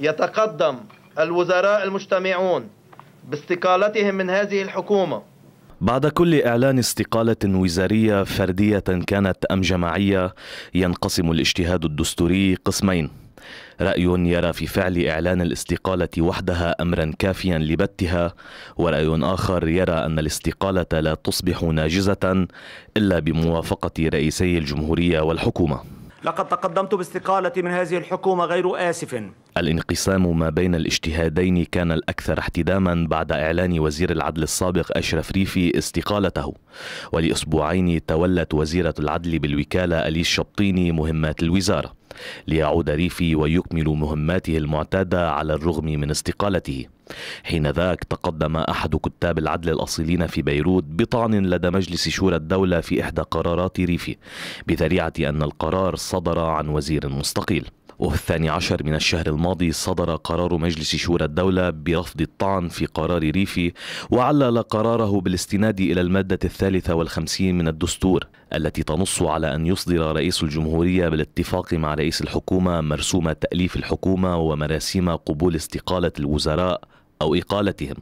يتقدم الوزراء المجتمعون باستقالتهم من هذه الحكومة بعد كل إعلان استقالة وزارية فردية كانت أم جماعية ينقسم الاجتهاد الدستوري قسمين رأي يرى في فعل إعلان الاستقالة وحدها أمرا كافيا لبتها ورأي آخر يرى أن الاستقالة لا تصبح ناجزة إلا بموافقة رئيسي الجمهورية والحكومة لقد تقدمت باستقالتي من هذه الحكومة غير آسف الانقسام ما بين الاجتهادين كان الأكثر احتداما بعد إعلان وزير العدل السابق أشرف ريفي استقالته ولأسبوعين تولت وزيرة العدل بالوكالة أليس شبطيني مهمات الوزارة ليعود ريفي ويكمل مهماته المعتادة على الرغم من استقالته حين ذاك تقدم أحد كتاب العدل الأصيلين في بيروت بطعن لدى مجلس شورى الدولة في إحدى قرارات ريفي بذريعة أن القرار صدر عن وزير مستقيل وفي الثاني عشر من الشهر الماضي صدر قرار مجلس شورى الدولة برفض الطعن في قرار ريفي وعلل قراره بالاستناد إلى المادة الثالثة والخمسين من الدستور التي تنص على أن يصدر رئيس الجمهورية بالاتفاق مع رئيس الحكومة مرسوم تأليف الحكومة ومراسيم قبول استقالة الوزراء أو إقالتهم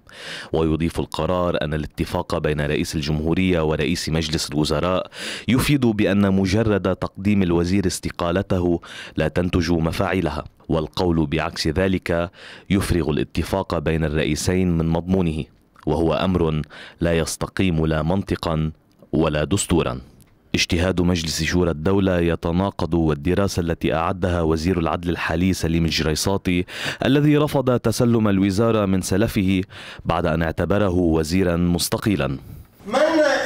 ويضيف القرار أن الاتفاق بين رئيس الجمهورية ورئيس مجلس الوزراء يفيد بأن مجرد تقديم الوزير استقالته لا تنتج مفاعلها والقول بعكس ذلك يفرغ الاتفاق بين الرئيسين من مضمونه وهو أمر لا يستقيم لا منطقا ولا دستورا اجتهاد مجلس شورى الدولة يتناقض والدراسة التي أعدها وزير العدل الحالي سليم الجريصاتي الذي رفض تسلم الوزارة من سلفه بعد أن اعتبره وزيرا مستقيلا من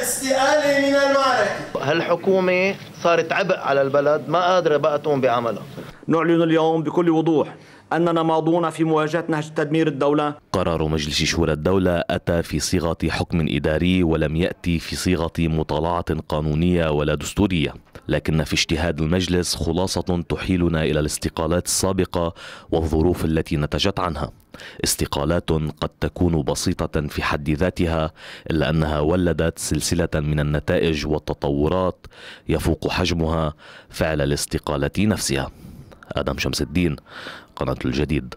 استقالة من المعركة هالحكومة صارت عبء على البلد ما قادرة بقى تقوم بعملها نعلن اليوم بكل وضوح أننا ماضون في مواجهة نهج تدمير الدولة قرار مجلس شورى الدولة أتى في صيغة حكم إداري ولم يأتي في صيغة مطالعة قانونية ولا دستورية لكن في اجتهاد المجلس خلاصة تحيلنا إلى الاستقالات السابقة والظروف التي نتجت عنها استقالات قد تكون بسيطة في حد ذاتها إلا أنها ولدت سلسلة من النتائج والتطورات يفوق حجمها فعل الاستقالة نفسها آدم شمس الدين قناة الجديد